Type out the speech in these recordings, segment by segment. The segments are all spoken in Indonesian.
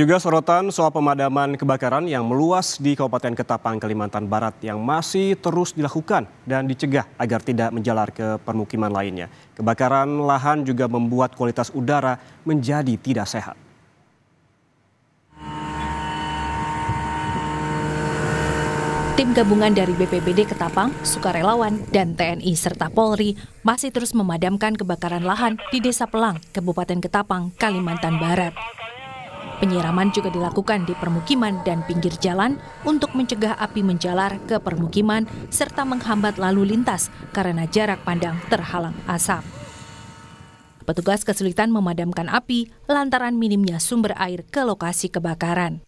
Juga sorotan soal pemadaman kebakaran yang meluas di Kabupaten Ketapang, Kalimantan Barat yang masih terus dilakukan dan dicegah agar tidak menjalar ke permukiman lainnya. Kebakaran lahan juga membuat kualitas udara menjadi tidak sehat. Tim gabungan dari BPBD Ketapang, Sukarelawan, dan TNI serta Polri masih terus memadamkan kebakaran lahan di Desa Pelang, Kabupaten Ketapang, Kalimantan Barat. Penyiraman juga dilakukan di permukiman dan pinggir jalan untuk mencegah api menjalar ke permukiman serta menghambat lalu lintas karena jarak pandang terhalang asap. Petugas kesulitan memadamkan api lantaran minimnya sumber air ke lokasi kebakaran.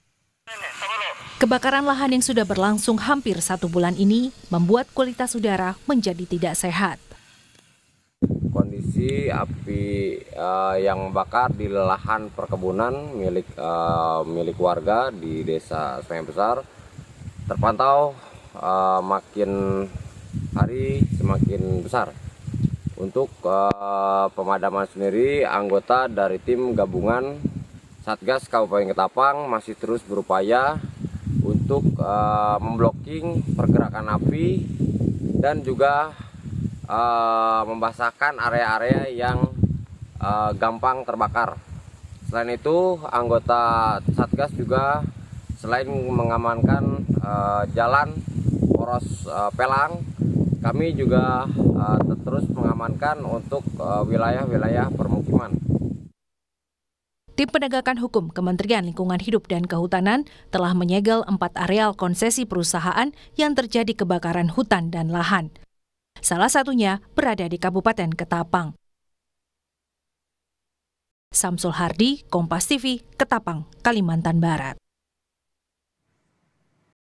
Kebakaran lahan yang sudah berlangsung hampir satu bulan ini membuat kualitas udara menjadi tidak sehat kondisi api uh, yang bakar di lahan perkebunan milik uh, milik warga di desa Sungai Besar terpantau uh, makin hari semakin besar. Untuk uh, pemadaman sendiri anggota dari tim gabungan Satgas Kabupaten Ketapang masih terus berupaya untuk uh, memblocking pergerakan api dan juga uh, eh, membasahkan area-area yang uh, gampang terbakar. Selain itu, anggota Satgas juga selain mengamankan uh, jalan poros uh, Pelang, kami juga uh, terus mengamankan untuk wilayah-wilayah uh, permukiman. Tim Penegakan Hukum Kementerian Lingkungan Hidup dan Kehutanan telah menyegel empat areal konsesi perusahaan yang terjadi kebakaran hutan dan lahan. Salah satunya berada di Kabupaten Ketapang. Samsul Hardi, Kompas TV, Ketapang, Kalimantan Barat.